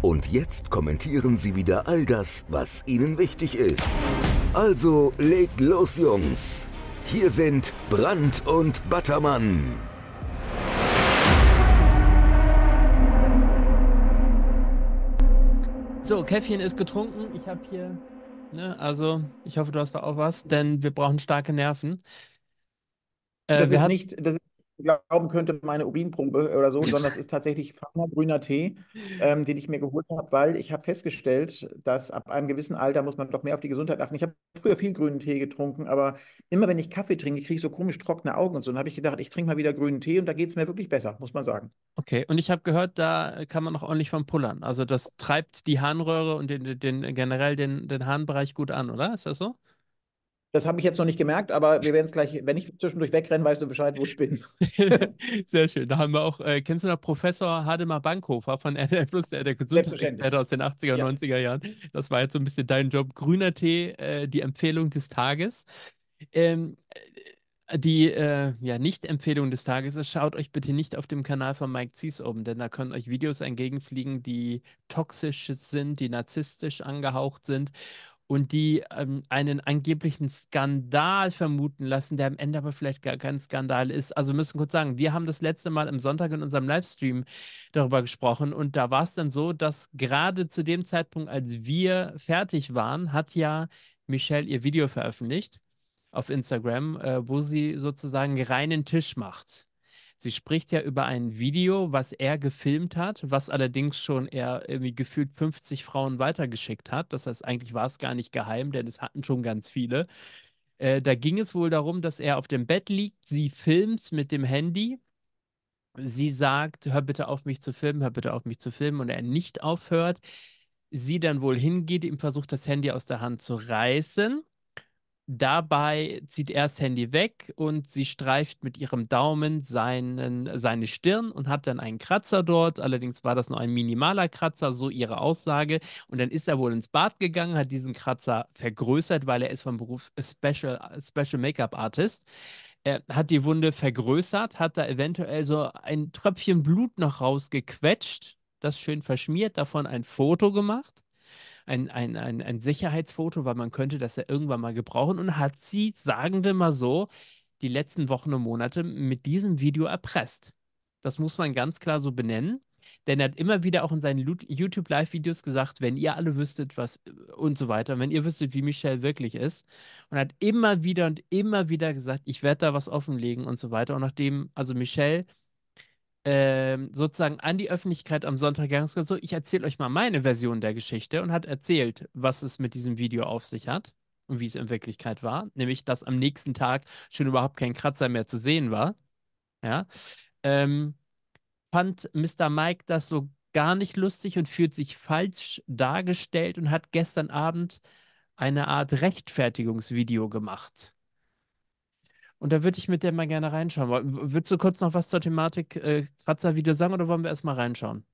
Und jetzt kommentieren Sie wieder all das, was Ihnen wichtig ist. Also legt los, Jungs. Hier sind Brand und Buttermann. So, Käffchen ist getrunken. Ich habe hier, ne, also ich hoffe, du hast da auch was, denn wir brauchen starke Nerven. Äh, das, ist nicht, das ist glauben könnte, meine Urinprobe oder so, sondern es ist tatsächlich feiner grüner Tee, ähm, den ich mir geholt habe, weil ich habe festgestellt, dass ab einem gewissen Alter muss man doch mehr auf die Gesundheit achten. Ich habe früher viel grünen Tee getrunken, aber immer wenn ich Kaffee trinke, kriege ich so komisch trockene Augen und so. Dann habe ich gedacht, ich trinke mal wieder grünen Tee und da geht es mir wirklich besser, muss man sagen. Okay, und ich habe gehört, da kann man auch ordentlich von pullern. Also das treibt die Harnröhre und den, den generell den, den Harnbereich gut an, oder? Ist das so? Das habe ich jetzt noch nicht gemerkt, aber wir werden es gleich, wenn ich zwischendurch wegrenne, weißt du Bescheid, wo ich bin. Sehr schön. Da haben wir auch, äh, kennst du noch Professor Hademar Bankhofer von RTL Plus, der, der Gesundheitsexperte aus den 80er, ja. 90er Jahren. Das war jetzt so ein bisschen dein Job. Grüner Tee, äh, die Empfehlung des Tages. Ähm, äh, die äh, ja, Nicht-Empfehlung des Tages ist, schaut euch bitte nicht auf dem Kanal von Mike Zies um, denn da können euch Videos entgegenfliegen, die toxisch sind, die narzisstisch angehaucht sind und die ähm, einen angeblichen Skandal vermuten lassen, der am Ende aber vielleicht gar kein Skandal ist. Also müssen kurz sagen, wir haben das letzte Mal am Sonntag in unserem Livestream darüber gesprochen und da war es dann so, dass gerade zu dem Zeitpunkt, als wir fertig waren, hat ja Michelle ihr Video veröffentlicht auf Instagram, äh, wo sie sozusagen reinen Tisch macht. Sie spricht ja über ein Video, was er gefilmt hat, was allerdings schon er irgendwie gefühlt 50 Frauen weitergeschickt hat. Das heißt, eigentlich war es gar nicht geheim, denn es hatten schon ganz viele. Äh, da ging es wohl darum, dass er auf dem Bett liegt, sie filmt mit dem Handy. Sie sagt, hör bitte auf mich zu filmen, hör bitte auf mich zu filmen und er nicht aufhört. Sie dann wohl hingeht, ihm versucht, das Handy aus der Hand zu reißen Dabei zieht er das Handy weg und sie streift mit ihrem Daumen seinen, seine Stirn und hat dann einen Kratzer dort. Allerdings war das nur ein minimaler Kratzer, so ihre Aussage. Und dann ist er wohl ins Bad gegangen, hat diesen Kratzer vergrößert, weil er ist vom Beruf Special, Special Make-up Artist. Er hat die Wunde vergrößert, hat da eventuell so ein Tröpfchen Blut noch rausgequetscht, das schön verschmiert, davon ein Foto gemacht ein, ein, ein, ein Sicherheitsfoto, weil man könnte das ja irgendwann mal gebrauchen und hat sie, sagen wir mal so, die letzten Wochen und Monate mit diesem Video erpresst. Das muss man ganz klar so benennen. Denn er hat immer wieder auch in seinen YouTube-Live-Videos gesagt, wenn ihr alle wüsstet, was und so weiter, wenn ihr wüsstet, wie Michelle wirklich ist. Und hat immer wieder und immer wieder gesagt, ich werde da was offenlegen und so weiter. Und nachdem, also Michelle ähm, sozusagen an die Öffentlichkeit am Sonntag gegangen ist, so, ich erzähle euch mal meine Version der Geschichte und hat erzählt, was es mit diesem Video auf sich hat und wie es in Wirklichkeit war, nämlich dass am nächsten Tag schon überhaupt kein Kratzer mehr zu sehen war. Ja. Ähm, fand Mr. Mike das so gar nicht lustig und fühlt sich falsch dargestellt und hat gestern Abend eine Art Rechtfertigungsvideo gemacht. Und da würde ich mit der mal gerne reinschauen. Würdest du kurz noch was zur Thematik äh, Kratzer-Video sagen oder wollen wir erstmal reinschauen?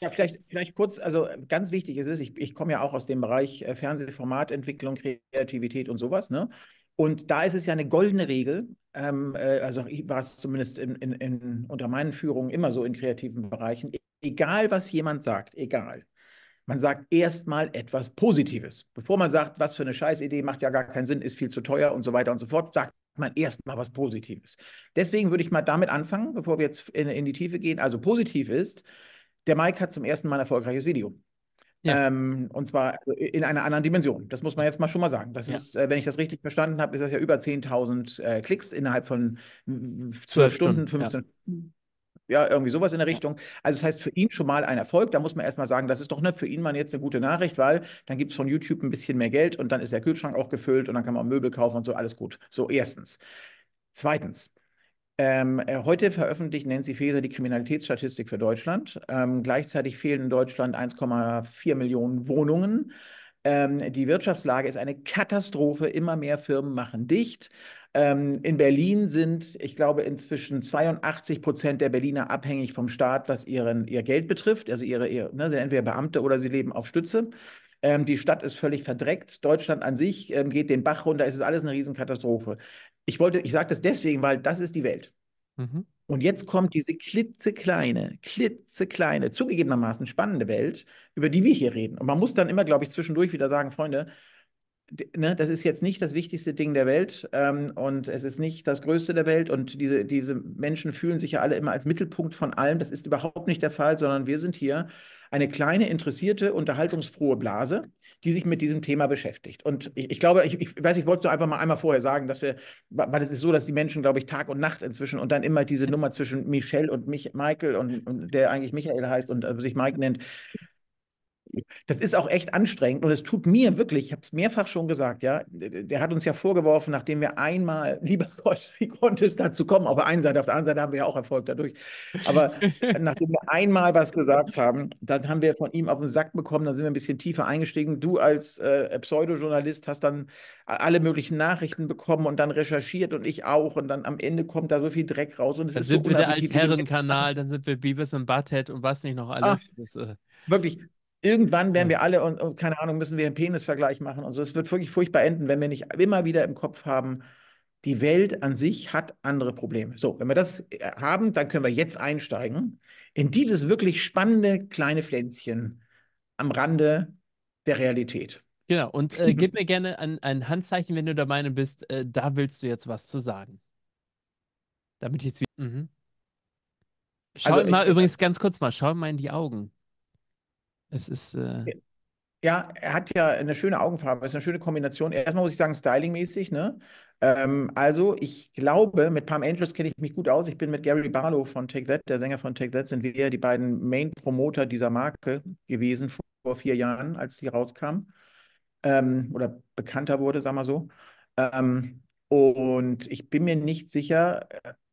Ja, vielleicht, vielleicht kurz, also ganz wichtig ist es, ich, ich komme ja auch aus dem Bereich äh, Fernsehformatentwicklung, Kreativität und sowas, ne? Und da ist es ja eine goldene Regel, ähm, äh, also ich war es zumindest in, in, in, unter meinen Führungen immer so in kreativen Bereichen, e-, egal was jemand sagt, egal. Man sagt erstmal etwas Positives. Bevor man sagt, was für eine Scheißidee, macht ja gar keinen Sinn, ist viel zu teuer und so weiter und so fort, sagt man erstmal was Positives. Deswegen würde ich mal damit anfangen, bevor wir jetzt in, in, die Tiefe gehen. Also positiv ist, der Mike hat zum ersten Mal ein erfolgreiches Video. Ja. Ähm, und zwar also, in einer anderen Dimension. Das muss man jetzt mal schon mal sagen. Das ja. ist, äh, wenn ich das richtig verstanden habe, ist das ja über 10.000 äh, Klicks innerhalb von 12, 12 Stunden, 15 Stunden. Ja ja, irgendwie sowas in der Richtung. Also das heißt für ihn schon mal ein Erfolg. Da muss man erstmal sagen, das ist doch ne, für ihn mal jetzt eine gute Nachricht, weil dann gibt es von YouTube ein bisschen mehr Geld und dann ist der Kühlschrank auch gefüllt und dann kann man Möbel kaufen und so, alles gut. So, erstens. Zweitens. Ähm, äh, heute veröffentlicht Nancy Faeser die Kriminalitätsstatistik für Deutschland. Ähm, gleichzeitig fehlen in Deutschland 1,4 Millionen Wohnungen. Ähm, die Wirtschaftslage ist eine Katastrophe. Immer mehr Firmen machen dicht. Ähm, in Berlin sind, ich glaube, inzwischen 82 Prozent der Berliner abhängig vom Staat, was ihren, ihr Geld betrifft. Also ihre, ihr, ne, sind entweder Beamte oder sie leben auf Stütze. Ähm, die Stadt ist völlig verdreckt. Deutschland an sich ähm, geht den Bach runter. Es ist alles eine Riesenkatastrophe. Ich wollte, ich sage das deswegen, weil das ist die Welt. Mhm. Und jetzt kommt diese klitzekleine, klitzekleine, zugegebenermaßen spannende Welt, über die wir hier reden. Und man muss dann immer, glaube ich, zwischendurch wieder sagen, Freunde, ne, das ist jetzt nicht das wichtigste Ding der Welt ähm, und es ist nicht das größte der Welt und diese, diese Menschen fühlen sich ja alle immer als Mittelpunkt von allem. Das ist überhaupt nicht der Fall, sondern wir sind hier eine kleine, interessierte, unterhaltungsfrohe Blase die sich mit diesem Thema beschäftigt. Und ich, ich glaube, ich, ich, weiß, ich wollte es einfach mal einmal vorher sagen, dass wir, weil es ist so, dass die Menschen, glaube ich, Tag und Nacht inzwischen und dann immer diese Nummer zwischen Michelle und mich, Michael und, und der eigentlich Michael heißt und also sich Mike nennt, das ist auch echt anstrengend und es tut mir wirklich, ich habe es mehrfach schon gesagt, ja, der hat uns ja vorgeworfen, nachdem wir einmal, lieber Gott, wie konnte es dazu kommen? Auf der einen Seite, auf der anderen Seite haben wir ja auch Erfolg dadurch. Aber nachdem wir einmal was gesagt haben, dann haben wir von ihm auf den Sack bekommen, dann sind wir ein bisschen tiefer eingestiegen. Du als äh, Pseudo-Journalist hast dann alle möglichen Nachrichten bekommen und dann recherchiert und ich auch und dann am Ende kommt da so viel Dreck raus und es dann ist sind so wir der Altherrenkanal, dann sind wir Beavis und Butthead und was nicht noch ah, alles. Ach, das, äh, wirklich, Irgendwann werden wir alle, und, und, keine Ahnung, müssen wir einen Penisvergleich machen und so. Es wird wirklich furchtbar enden, wenn wir nicht immer wieder im Kopf haben, die Welt an sich hat andere Probleme. So, wenn wir das äh, haben, dann können wir jetzt einsteigen in dieses wirklich spannende kleine Pflänzchen am Rande der Realität. Genau, und äh, mhm. gib mir gerne ein, ein, Handzeichen, wenn du der Meinung bist, äh, da willst du jetzt was zu sagen. Damit mhm. also ich es wieder. Mhm. Schau also, mal ich, übrigens ganz kurz mal, schau mal in die Augen. Es ist. Äh... Ja, er hat ja eine schöne Augenfarbe, ist eine schöne Kombination. Erstmal muss ich sagen, stylingmäßig, ne? Ähm, also, ich glaube, mit Palm Angels kenne ich mich gut aus. Ich bin mit Gary Barlow von Take That, der Sänger von Take That, sind wir die beiden Main-Promoter dieser Marke gewesen vor vier Jahren, als sie rauskam. Ähm, oder bekannter wurde, sagen wir so. Ähm, und ich bin mir nicht sicher,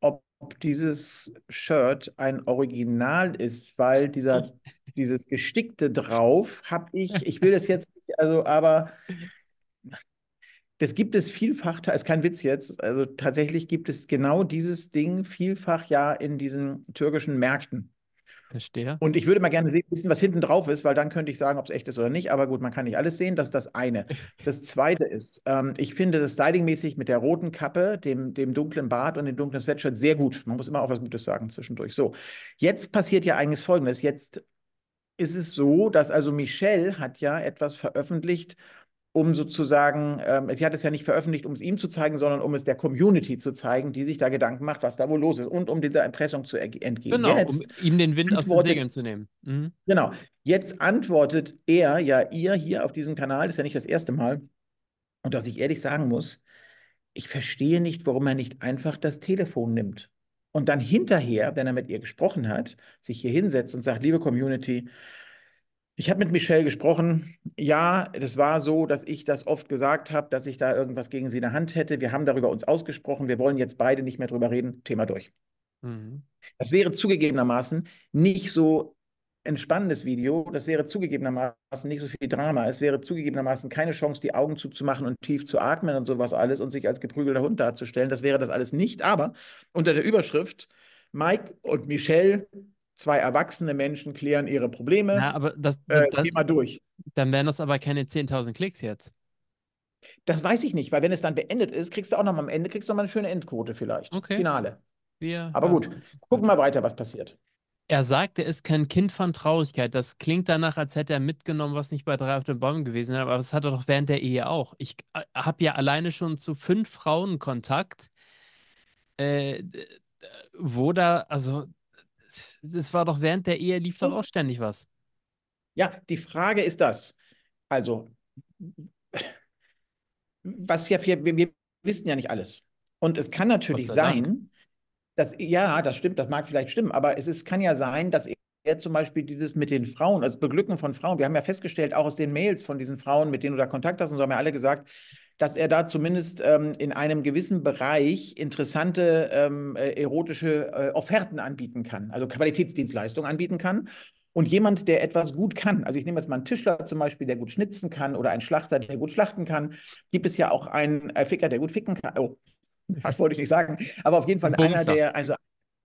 ob dieses Shirt ein Original ist, weil dieser dieses Gestickte drauf, habe ich, ich will das jetzt nicht, also, aber das gibt es vielfach, ist kein Witz jetzt, also tatsächlich gibt es genau dieses Ding vielfach ja in diesen türkischen Märkten. Verstehe. Und ich würde mal gerne wissen, was hinten drauf ist, weil dann könnte ich sagen, ob es echt ist oder nicht. Aber gut, man kann nicht alles sehen. Das ist das eine. Das zweite ist, ähm, ich finde das stylingmäßig mit der roten Kappe, dem, dem dunklen Bart und dem dunklen Sweatshirt sehr gut. Man muss immer auch was Gutes sagen zwischendurch. So, jetzt passiert ja eigentlich Folgendes. Jetzt ist es so, dass also Michelle hat ja etwas veröffentlicht, um sozusagen, ähm, die hat es ja nicht veröffentlicht, um es ihm zu zeigen, sondern um es der Community zu zeigen, die sich da Gedanken macht, was da wohl los ist und um dieser Erpressung zu entgehen. Genau, jetzt um ihm den Wind aus den Segeln zu nehmen. Mhm. Genau, jetzt antwortet er ja ihr hier auf diesem Kanal, das ist ja nicht das erste Mal, und dass ich ehrlich sagen muss, ich verstehe nicht, warum er nicht einfach das Telefon nimmt und dann hinterher, wenn er mit ihr gesprochen hat, sich hier hinsetzt und sagt, liebe Community, ich habe mit Michelle gesprochen. Ja, das war so, dass ich das oft gesagt habe, dass ich da irgendwas gegen sie in der Hand hätte. Wir haben darüber uns ausgesprochen. Wir wollen jetzt beide nicht mehr drüber reden. Thema durch. Mhm. Das wäre zugegebenermaßen nicht so ein spannendes Video. Das wäre zugegebenermaßen nicht so viel Drama. Es wäre zugegebenermaßen keine Chance, die Augen zuzumachen und tief zu atmen und sowas alles und sich als geprügelter Hund darzustellen. Das wäre das alles nicht. Aber unter der Überschrift Mike und Michelle, zwei erwachsene Menschen, klären ihre Probleme. Ja, aber das, äh, das Thema durch. Dann wären das aber keine 10.000 Klicks jetzt. Das weiß ich nicht, weil wenn es dann beendet ist, kriegst du auch noch mal am Ende kriegst du noch mal eine schöne Endquote vielleicht. Okay. Finale. Wir, aber gut, gucken wir weiter, was passiert. Er sagte, ist kein Kind von Traurigkeit. Das klingt danach, als hätte er mitgenommen, was nicht bei drei auf dem Baum gewesen wäre. Aber das hat er doch während der Ehe auch. Ich äh, habe ja alleine schon zu fünf Frauen Kontakt, äh, wo da, also, es war doch während der Ehe lief doch auch ständig was. Ja, die Frage ist das. Also, was ja, wir, wir wissen ja nicht alles. Und es kann natürlich sein, das, ja, das stimmt, das mag vielleicht stimmen, aber es ist, kann ja sein, dass er zum Beispiel dieses mit den Frauen, also Beglücken von Frauen, wir haben ja festgestellt, auch aus den Mails von diesen Frauen, mit denen du da Kontakt hast, und so haben ja alle gesagt, dass er da zumindest ähm, in einem gewissen Bereich interessante ähm, äh, erotische äh, Offerten anbieten kann, also Qualitätsdienstleistungen anbieten kann. Und jemand, der etwas gut kann, also ich nehme jetzt mal einen Tischler zum Beispiel, der gut schnitzen kann, oder einen Schlachter, der gut schlachten kann, gibt es ja auch einen äh, Ficker, der gut ficken kann. Oh, das wollte ich nicht sagen, aber auf jeden Fall Bumser. einer der, also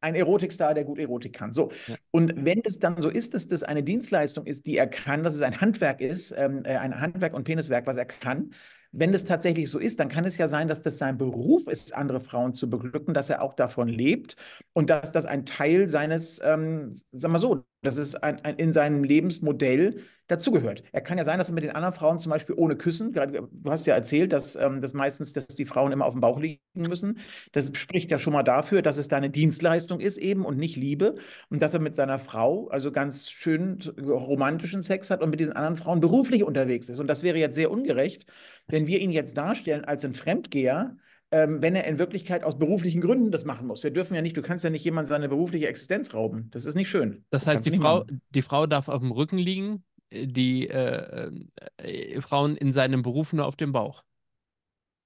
ein Erotikstar, der gut Erotik kann. So. Ja. Und wenn es dann so ist, dass das eine Dienstleistung ist, die er kann, dass es ein Handwerk ist, ähm, äh, ein Handwerk und Peniswerk, was er kann, wenn das tatsächlich so ist, dann kann es ja sein, dass das sein Beruf ist, andere Frauen zu beglücken, dass er auch davon lebt und dass das ein Teil seines, ähm, wir mal so, das ist ein, ein, in seinem Lebensmodell dazugehört. Er kann ja sein, dass er mit den anderen Frauen zum Beispiel ohne Küssen, gerade, du hast ja erzählt, dass, ähm, dass meistens dass die Frauen immer auf dem Bauch liegen müssen. Das spricht ja schon mal dafür, dass es da eine Dienstleistung ist eben und nicht Liebe. Und dass er mit seiner Frau also ganz schön romantischen Sex hat und mit diesen anderen Frauen beruflich unterwegs ist. Und das wäre jetzt sehr ungerecht, wenn wir ihn jetzt darstellen als ein Fremdgeher, ähm, wenn er in Wirklichkeit aus beruflichen Gründen das machen muss. Wir dürfen ja nicht, du kannst ja nicht jemand seine berufliche Existenz rauben. Das ist nicht schön. Das heißt, die Frau, die Frau darf auf dem Rücken liegen, äh, die äh, äh, Frauen in seinem Beruf nur auf dem Bauch.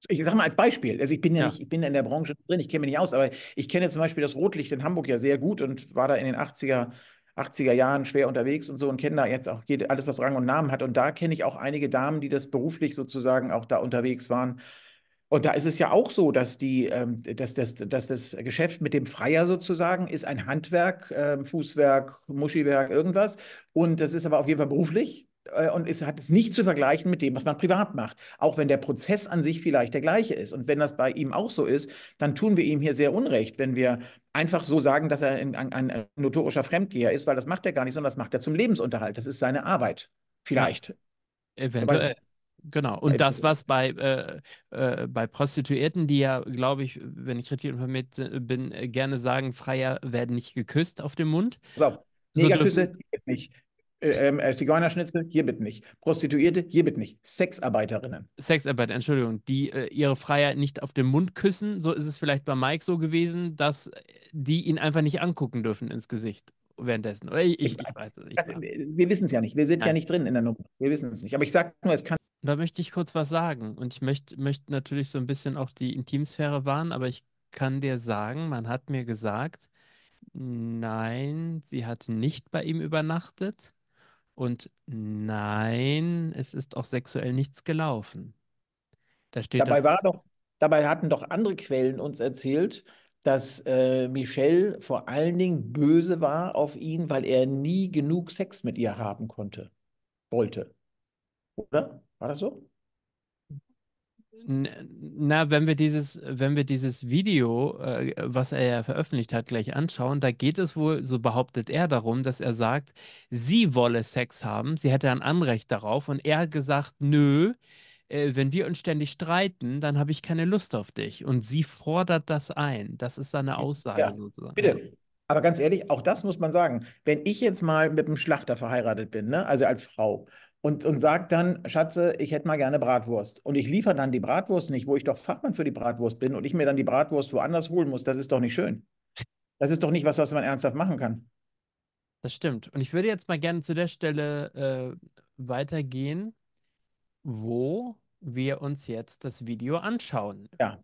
Ich sage mal als Beispiel, also ich bin ja, ja, Nicht, ich bin in der Branche drin, ich kenne mich nicht aus, aber ich kenne zum Beispiel das Rotlicht in Hamburg ja sehr gut und war da in den 80er, 80er Jahren schwer unterwegs und so und kenne da jetzt auch alles, was Rang und Namen hat. Und da kenne ich auch einige Damen, die das beruflich sozusagen auch da unterwegs waren und da ist es ja auch so, dass, die, ähm, dass, dass, dass das Geschäft mit dem Freier sozusagen ist ein Handwerk, ähm, Fußwerk, Muschiwerk, irgendwas. Und das ist aber auf jeden Fall beruflich äh, und ist, hat es nicht zu vergleichen mit dem, was man privat macht. Auch wenn der Prozess an sich vielleicht der gleiche ist. Und wenn das bei ihm auch so ist, dann tun wir ihm hier sehr Unrecht, wenn wir einfach so sagen, dass er ein, ein, ein äh, notorischer Fremdgeher ist, weil das macht er gar nicht, sondern das macht er zum Lebensunterhalt. Das ist seine Arbeit. Vielleicht. Ja, eventuell. Aber Genau. Und das, was bei, äh, äh, bei Prostituierten, die ja, glaube ich, wenn ich richtig informiert bin, äh, gerne sagen, Freier werden nicht geküsst auf dem Mund. Pass auf. Negerküsse, so hier nicht. Äh, ähm, äh, Zigeunerschnitzel, hier bitte nicht. Prostituierte, hier bitte nicht. Sexarbeiterinnen. Sexarbeiter, Entschuldigung, die äh, ihre Freier nicht auf den Mund küssen. So ist es vielleicht bei Mike so gewesen, dass die ihn einfach nicht angucken dürfen ins Gesicht währenddessen. Ich, ich, ich, weiß es nicht. Genau. wir wissen es ja nicht. Wir sind Nein. ja nicht drin in der Nummer. Wir wissen es nicht. Aber ich sage nur, es kann da möchte ich kurz was sagen. Und ich möchte möcht natürlich so ein bisschen auch die Intimsphäre wahren, aber ich kann dir sagen, man hat mir gesagt, nein, sie hat nicht bei ihm übernachtet. Und nein, es ist auch sexuell nichts gelaufen. Da steht dabei, war doch, dabei hatten doch andere Quellen uns erzählt, dass äh, Michelle vor allen Dingen böse war auf ihn, weil er nie genug Sex mit ihr haben konnte, wollte. Oder? War das so? Na, wenn wir dieses, wenn wir dieses Video, äh, was er ja veröffentlicht hat, gleich anschauen, da geht es wohl, so behauptet er darum, dass er sagt, sie wolle Sex haben, sie hätte ein Anrecht darauf und er hat gesagt, nö, äh, wenn wir uns ständig streiten, dann habe ich keine Lust auf dich. Und sie fordert das ein. Das ist seine Aussage ja, sozusagen. Bitte. Aber ganz ehrlich, auch das muss man sagen. Wenn ich jetzt mal mit einem Schlachter verheiratet bin, ne? also als Frau, und, und sagt dann, Schatze, ich hätte mal gerne Bratwurst. Und ich liefere dann die Bratwurst nicht, wo ich doch Fachmann für die Bratwurst bin und ich mir dann die Bratwurst woanders holen muss. Das ist doch nicht schön. Das ist doch nicht was, was man ernsthaft machen kann. Das stimmt. Und ich würde jetzt mal gerne zu der Stelle äh, weitergehen, wo wir uns jetzt das Video anschauen. Ja.